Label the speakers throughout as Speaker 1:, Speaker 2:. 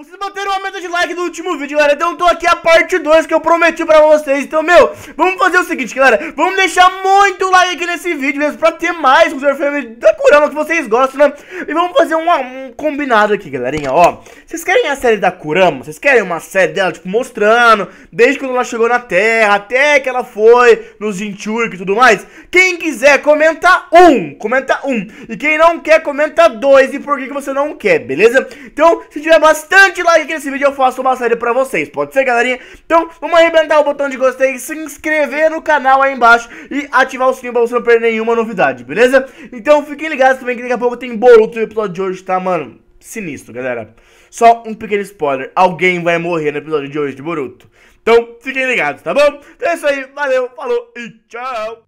Speaker 1: Vocês bateram a meta de like no último vídeo, galera. Então eu tô aqui a parte 2 que eu prometi pra vocês. Então, meu, vamos fazer o seguinte, galera. Vamos deixar muito like aqui nesse vídeo mesmo pra ter mais com o Family da Kurama que vocês gostam, né? E vamos fazer um, um combinado aqui, galerinha, ó. Vocês querem a série da Kurama? Vocês querem uma série dela, tipo, mostrando desde quando ela chegou na Terra até que ela foi nos Jinchurk e tudo mais? Quem quiser, comenta um. Comenta um. E quem não quer, comenta dois. E por que, que você não quer, beleza? Então, se tiver bastante bastante like aqui nesse vídeo, eu faço uma série pra vocês, pode ser, galerinha? Então, vamos arrebentar o botão de gostei, se inscrever no canal aí embaixo e ativar o sininho pra você não perder nenhuma novidade, beleza? Então, fiquem ligados também que daqui a pouco tem Boruto e o episódio de hoje tá, mano, sinistro, galera. Só um pequeno spoiler, alguém vai morrer no episódio de hoje de Boruto. Então, fiquem ligados, tá bom? Então é isso aí, valeu, falou e tchau!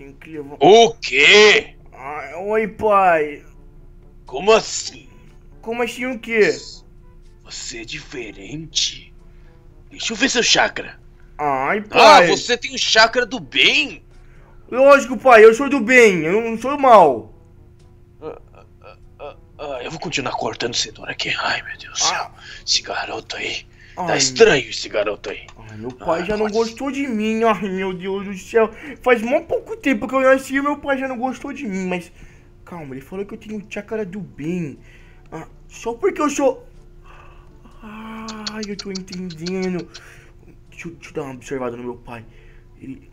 Speaker 1: incrível. O quê? Ai ah, oi, pai. Como assim? Como assim o quê? Você é diferente. Deixa eu ver seu chakra. Ai, ah, pai. Ah, você tem o chakra do bem? Lógico, pai, eu sou do bem, eu não sou mal.
Speaker 2: Ah, ah, ah, ah
Speaker 1: eu vou continuar cortando cenoura aqui. Ai, meu Deus do céu. Esse garoto aí.
Speaker 2: Tá ai, tá estranho esse garoto aí.
Speaker 1: Ai, meu pai ah, já não mas... gostou de mim, ai meu Deus do céu. Faz mó pouco tempo que eu nasci e meu pai já não gostou de mim, mas. Calma, ele falou que eu tenho chácara do bem. Ah, só porque eu sou. Ai, eu tô entendendo. Deixa, deixa, eu dar uma observada no meu pai. Ele.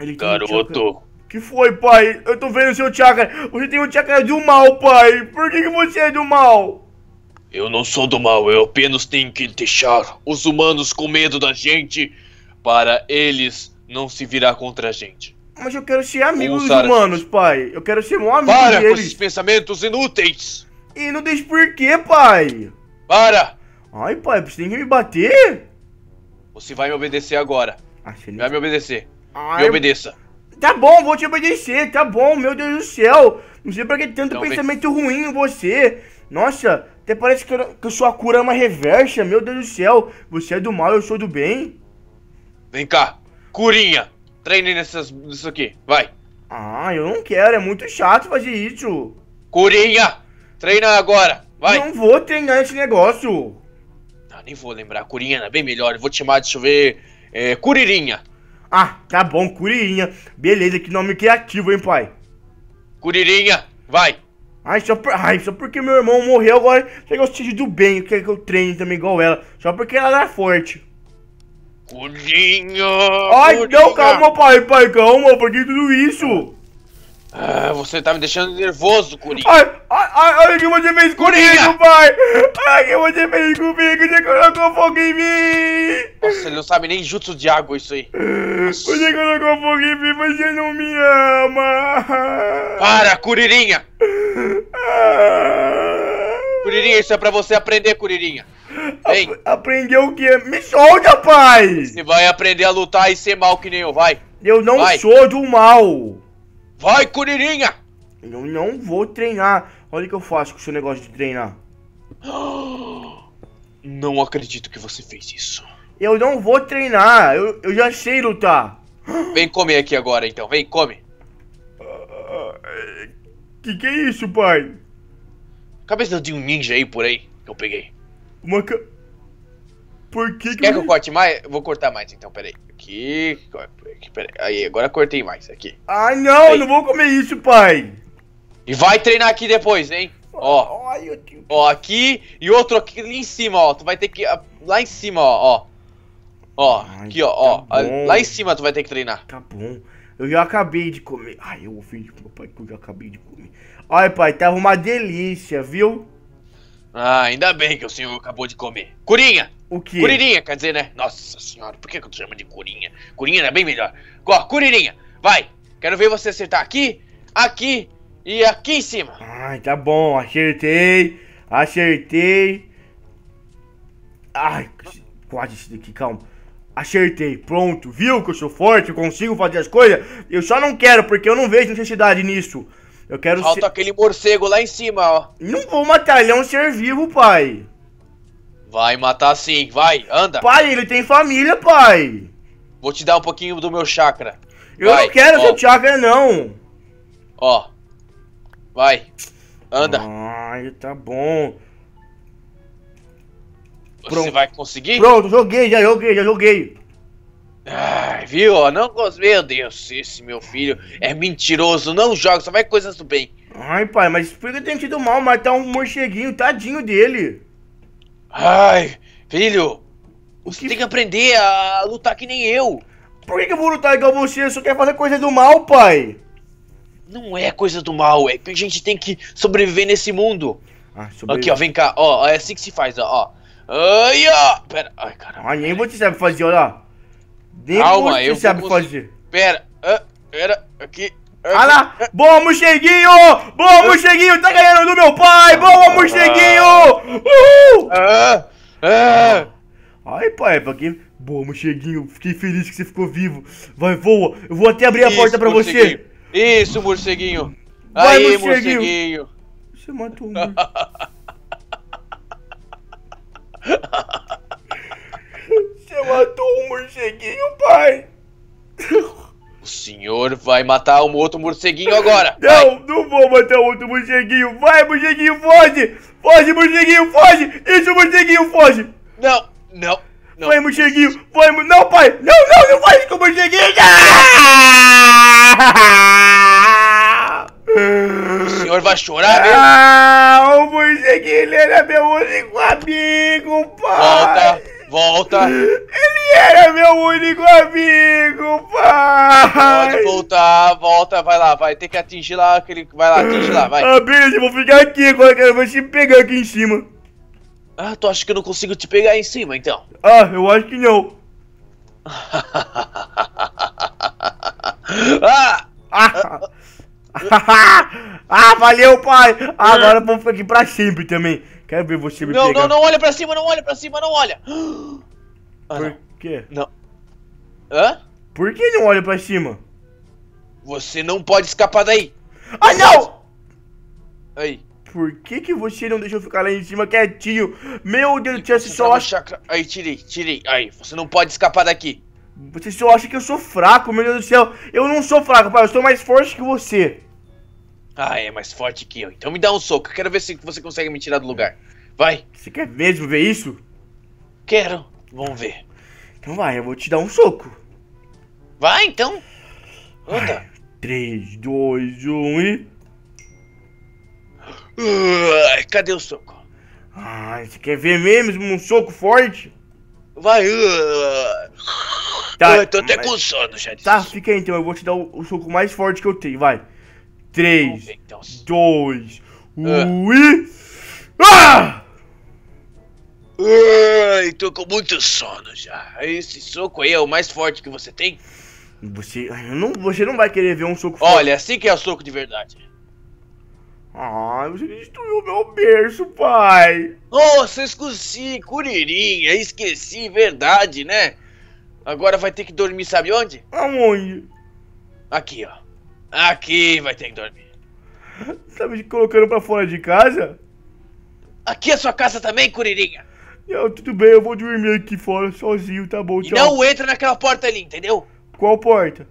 Speaker 1: ele garoto! Que foi, pai? Eu tô vendo o seu chácara. Você tem o chácara do mal, pai. Por que, que você é do mal?
Speaker 2: Eu não sou do mal, eu apenas tenho que deixar os humanos com medo da gente para eles não se virar contra a gente.
Speaker 1: Mas eu quero ser amigo dos humanos, pai. Eu quero ser um amigo para deles. Para com esses pensamentos inúteis. E não diz por quê, pai. Para. Ai, pai, você tem que me bater?
Speaker 2: Você vai me obedecer agora. Ah, vai me obedecer. Ai, ah, me obedeça.
Speaker 1: Tá bom, vou te obedecer, tá bom, meu Deus do céu. Não sei pra que tanto então, pensamento vem. ruim em você. Nossa, até parece que, eu, que sua cura é uma reversa. Meu Deus do céu. Você é do mal, eu sou do bem.
Speaker 2: Vem cá. Curinha. Treine nessas, nisso aqui. Vai. Ah, eu
Speaker 1: não quero. É muito chato fazer isso. Curinha. Treina agora. Vai. Não vou treinar esse negócio.
Speaker 2: nem vou lembrar. Curinha É bem melhor. vou te chamar, deixa eu ver.
Speaker 1: É, Curirinha. Ah, tá bom. Curirinha. Beleza, que nome criativo, hein, pai. Curirinha. Vai. Ai, só, por, ai, só porque meu irmão morreu agora, você gosta do bem, quer que eu treine também igual ela. Só porque ela era é forte.
Speaker 2: Cudinho!
Speaker 1: Ai, cudinha. não, calma, pai, pai, calma, por que tudo isso?
Speaker 2: Ah, você tá me deixando
Speaker 1: nervoso, Coringa. Ai, ai, ai, o que você fez Coringa. comigo, pai? Ai, o que você fez comigo? Você colocou fogo em mim!
Speaker 2: Nossa, ele não sabe nem jutsu de água isso aí. Nossa.
Speaker 1: Você colocou fogo em mim, você não me ama. Para, Curirinha! Curirinha,
Speaker 2: isso é pra você aprender, Curirinha. Vem. Aprendeu o quê? Me solta, pai! Você vai aprender a lutar e ser mal que nem eu, vai.
Speaker 1: Eu não vai. sou do mal. Vai, Curirinha! Eu não vou treinar. Olha o que eu faço com o seu negócio de treinar. Não acredito que você fez isso. Eu não vou treinar. Eu, eu já sei lutar. Vem comer aqui agora, então. Vem, come. Que que é isso, pai? Cabeça de um ninja aí por
Speaker 2: aí que eu peguei. Uma ca... Por que, que Quer que eu corte mais? Vou cortar mais então, peraí. Aqui, aqui peraí. Aí, agora cortei mais aqui.
Speaker 1: Ai não, aí. não vou comer isso, pai. E vai treinar aqui
Speaker 2: depois, hein? Ó. Ai, Ó, aqui e outro aqui ali em cima, ó. Tu vai ter que. Ah, lá em cima, ó, ó. Ó, Ai, aqui, ó, tá ó. Ah, bom. Lá em cima tu vai ter que treinar. Tá
Speaker 1: bom. Eu já acabei de comer. Ai, eu ofendi meu pai que eu já acabei de comer. Olha, pai, tava tá uma delícia, viu?
Speaker 2: Ah, ainda bem que o senhor acabou de comer. Curinha!
Speaker 1: O quê? Curirinha,
Speaker 2: quer dizer, né? Nossa senhora, por que, eu te chamo de curinha? Curinha é bem melhor. Ó, curirinha, vai! Quero ver você acertar aqui, aqui e aqui em cima.
Speaker 1: Ai, tá bom, acertei, acertei. Ai, quase isso daqui, calma. Acertei, pronto, viu que eu sou forte, eu consigo fazer as coisas? Eu só não quero, porque eu não vejo necessidade nisso. Eu quero Falta ser... aquele morcego lá em cima, ó. Não vou matar, ele é um ser vivo, pai.
Speaker 2: Vai matar sim, vai, anda. Pai, ele tem família, pai. Vou te dar um pouquinho do meu chakra.
Speaker 1: Eu vai, não quero ó. seu chakra, não. Ó. Vai. Anda. Ai, tá bom. Você
Speaker 2: vai conseguir?
Speaker 1: Pronto, joguei, já joguei, já joguei.
Speaker 2: Ai, viu? Não gosto. Meu Deus, esse meu filho é mentiroso, não joga, só vai coisas do bem.
Speaker 1: Ai, pai, mas por que tem tido mal matar tá um morceguinho, tadinho dele? Ai, filho, o você que... tem que aprender a lutar que nem eu. Por que, que eu vou lutar igual você? Eu só quero fazer coisa do mal, pai.
Speaker 2: Não é coisa do mal, é que a gente tem que sobreviver nesse mundo. Ah, Aqui, ó, vem cá, ó, é assim que se faz, ó. ó. Ai, ó. Pera, ai, caramba.
Speaker 1: Ai, nem você sabe fazer, olha lá.
Speaker 2: Calma, eu sabe vou...
Speaker 1: Pera, ah, pera, aqui. aqui. Ah lá! Bom, Mocheguinho! Bom, Mocheguinho! Tá ganhando do meu pai! Boa, ah. Mocheguinho! Uhul! Ah, ah, ah. Ai, pai, pra quem... Boa, Mocheguinho, fiquei feliz que você ficou vivo. Vai, voa! Eu vou até abrir a porta pra você.
Speaker 2: Isso, morceguinho!
Speaker 1: Vai, Aí, morceguinho!
Speaker 2: morceguinho. Você matou um.
Speaker 1: matou um morceguinho, pai.
Speaker 2: O senhor vai matar um outro morceguinho
Speaker 1: agora. Não, não vou matar outro morceguinho. Vai, morceguinho, foge. Foge, morceguinho, foge. Isso, morceguinho, foge. Não, não. Não. Vai, morceguinho, vai, não, pai. Não, não, não faz com o morceguinho. O senhor vai chorar mesmo? Ah, o morceguinho era meu único amigo, pai. Volta, volta era meu único amigo, pai! Pode
Speaker 2: voltar, volta, vai lá, vai ter que atingir lá aquele. Vai lá, atinge lá, vai. Ah,
Speaker 1: beleza, eu vou ficar aqui agora, cara, eu vou te pegar aqui em cima. Ah, tu acha que eu não consigo te pegar em cima, então? Ah, eu acho que não. ah! Ah! ah, valeu, pai! Ah, agora eu vou ficar aqui pra sempre também. Quero ver você me não, pegar. Não, não, não
Speaker 2: olha pra cima, não olha pra cima, não olha!
Speaker 1: Ah, não quê? Não. Hã? Por que não olha pra cima? Você não pode escapar daí! Ah, não! Aí. Por que que você não deixou ficar lá em cima quietinho? Meu Deus, Tia, você só acha... Chakra... Aí, tirei, tirei. Aí, você não pode escapar daqui. Você só acha que eu sou fraco, meu Deus do céu. Eu não sou fraco, pai. Eu sou mais forte que você.
Speaker 2: Ah, é mais forte que eu. Então me dá um soco. Eu quero ver se você consegue me tirar do lugar.
Speaker 1: Vai. Você quer mesmo ver isso? Quero. Vamos ver. Então vai, eu vou te dar um soco. Vai então. Anda. 3, 2, 1 e. Ai, cadê o soco? Ai, você quer ver mesmo um soco forte? Vai. Uh...
Speaker 2: Tá, eu tô até mas... com
Speaker 1: sono já disse. Tá, fica aí então, eu vou te dar o, o soco mais forte que eu tenho, vai. 3, 2, 1 e. Ah!
Speaker 2: Ai, tô com muito sono já. Esse soco aí é o mais forte que você tem?
Speaker 1: Você não, você não vai querer ver um soco Olha, assim que é o soco de verdade. Ai, ah, você destruiu meu berço, pai.
Speaker 2: Nossa, esqueci, curirinha, esqueci, verdade, né? Agora vai ter que dormir sabe onde?
Speaker 1: Aonde?
Speaker 2: Aqui, ó. Aqui vai ter que dormir.
Speaker 1: Tá me colocando pra fora de casa? Aqui é sua
Speaker 2: casa também, curirinha.
Speaker 1: Não, tudo bem, eu vou dormir aqui fora sozinho, tá bom, tchau. E não entra
Speaker 2: naquela porta ali, entendeu?
Speaker 1: Qual porta?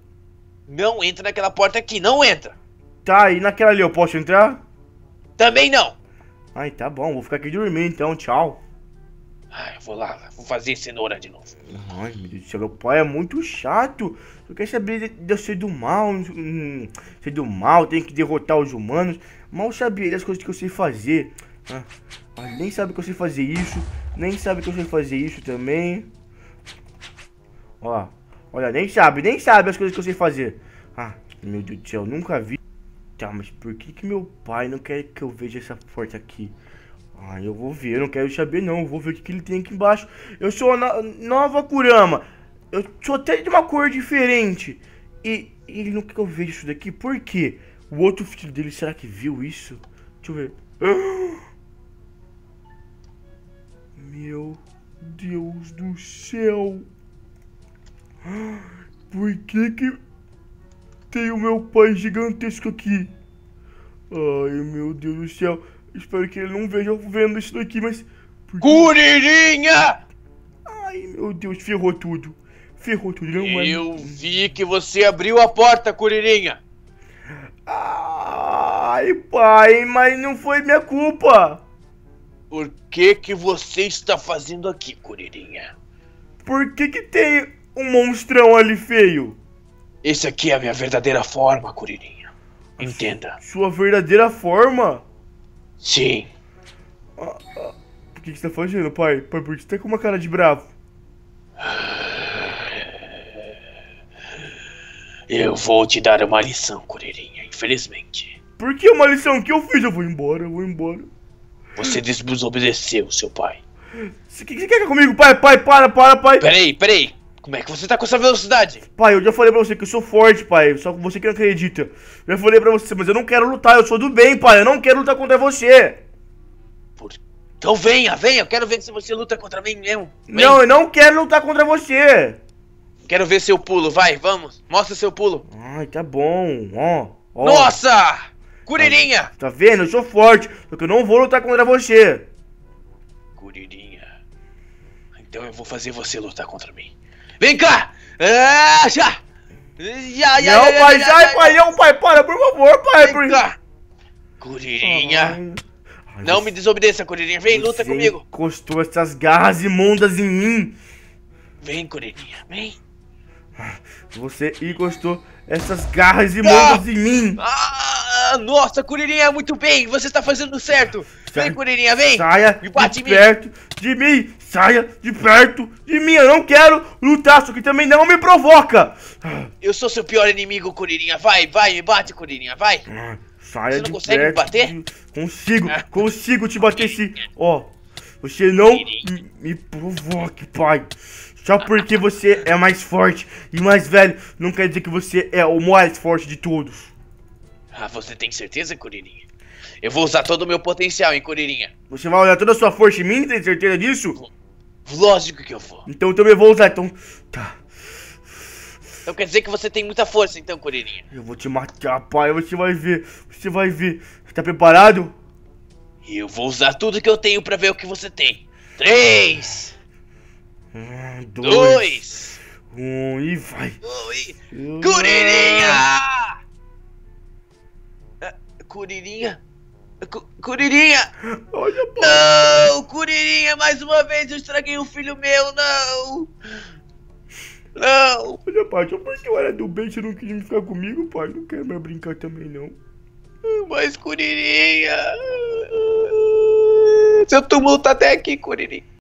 Speaker 2: Não entra naquela porta aqui, não entra.
Speaker 1: Tá, e naquela ali eu posso entrar? Também não. Ai, tá bom, vou ficar aqui dormindo então, tchau.
Speaker 2: Ai, ah, vou lá, vou fazer cenoura de novo.
Speaker 1: Ai, meu Deus do céu, meu pai é muito chato. Só quer saber de eu ser do mal, hum, ser do mal, tem que derrotar os humanos. Mal sabia das coisas que eu sei fazer. Ah, nem sabe que eu sei fazer isso. Nem sabe que eu sei fazer isso também. Ó. Olha, nem sabe, nem sabe as coisas que eu sei fazer. Ah, meu Deus do céu, nunca vi. Tá, mas por que que meu pai não quer que eu veja essa porta aqui? Ah, eu vou ver, eu não quero saber não. Eu vou ver o que, que ele tem aqui embaixo. Eu sou a nova Kurama. Eu sou até de uma cor diferente. E ele não quer que eu veja isso daqui. Por quê? O outro filho dele, será que viu isso? Deixa eu ver. Ah! Meu Deus do céu! Por que que tem o meu pai gigantesco aqui? Ai, meu Deus do céu. Espero que ele não veja eu vendo isso daqui, mas... Por... Curirinha! Ai, meu Deus, ferrou tudo. Ferrou tudo, não, é mano. Eu vi que você abriu a porta, Curirinha. Ai, pai, mas não foi minha culpa. Por que que você está fazendo aqui, Curirinha? Por que que tem um monstrão ali feio? Esse aqui é a minha verdadeira forma, Curirinha. Entenda. Sua verdadeira forma? Sim. Ah, ah, por que, que você está fugindo, pai? Pai, por que você está com uma cara de bravo?
Speaker 2: Eu vou te dar uma lição, Curirinha, infelizmente.
Speaker 1: Por que uma lição que eu fiz? Eu vou embora, eu vou embora.
Speaker 2: Você desobedeceu,
Speaker 1: seu pai. O que você quer comigo, pai? Pai, para, para, pai. Peraí, peraí. Como é que você tá com essa velocidade? Pai, eu já falei pra você que eu sou forte, pai. Só que você que não acredita. Eu já falei pra você, mas eu não quero lutar. Eu sou do bem, pai. Eu não quero lutar contra você. Por... Então venha,
Speaker 2: venha. Eu quero ver se você luta contra mim mesmo.
Speaker 1: Vem. Não, eu não quero lutar contra você.
Speaker 2: Quero ver seu pulo. Vai, vamos.
Speaker 1: Mostra seu pulo. Ai, tá bom. Ó. ó.
Speaker 2: Nossa! Curirinha!
Speaker 1: Tá vendo? Eu sou forte, só que eu não vou lutar contra você.
Speaker 2: Curirinha. Então eu vou fazer você lutar contra mim. Vem cá! Ah, já!
Speaker 1: Já, já, não, pai, já, já, já, pai, não, pai, para, por favor, pai. por... favor.
Speaker 2: Curirinha. Ai, não me desobedeça, Curirinha. Vem, luta
Speaker 1: comigo. Encostou essas garras imundas em mim.
Speaker 2: Vem, Curirinha, vem.
Speaker 1: Você encostou essas garras imundas ah! em mim. Ah!
Speaker 2: nossa, Curirinha, muito bem, você está fazendo certo. vem, Curirinha, vem. Saia e
Speaker 1: bate de mim. perto de mim. Saia de perto de mim. Eu não quero lutar, só que também não me provoca.
Speaker 2: Eu sou seu pior inimigo, Curirinha. Vai, vai, me bate, Curirinha, vai.
Speaker 1: Ah, saia você não de consegue perto me bater? Consigo, ah. consigo te bater sim. Ó, você não me, me provoque, pai. Só porque você é mais forte e mais velho, não quer dizer que você é o mais forte de todos. Ah,
Speaker 2: você tem certeza, Curirinha? Eu vou usar todo o meu potencial, hein, Curirinha?
Speaker 1: Você vai olhar toda a sua força em mim, tem certeza disso? Lógico que eu vou. Então, então eu também vou usar, então. Tá.
Speaker 2: Então quer dizer que você tem muita força, então, Curirinha?
Speaker 1: Eu vou te matar, pai, você vai ver. Você vai ver. Tá preparado?
Speaker 2: Eu vou usar tudo que eu tenho pra ver o que você tem. Três!
Speaker 1: Um, ah, dois! dois. Um, e vai! Um, e... Curirinha!
Speaker 2: Curirinha.
Speaker 1: Curirinha! Olha, pô. Não!
Speaker 2: Curirinha, mais uma vez eu estraguei um filho meu, não!
Speaker 1: Não! Olha, pai, só porque eu era do bem, você não queria ficar comigo, pai. Não quero mais brincar também, não. Mas, Curirinha! Seu tumulto tá até aqui, Curirinha.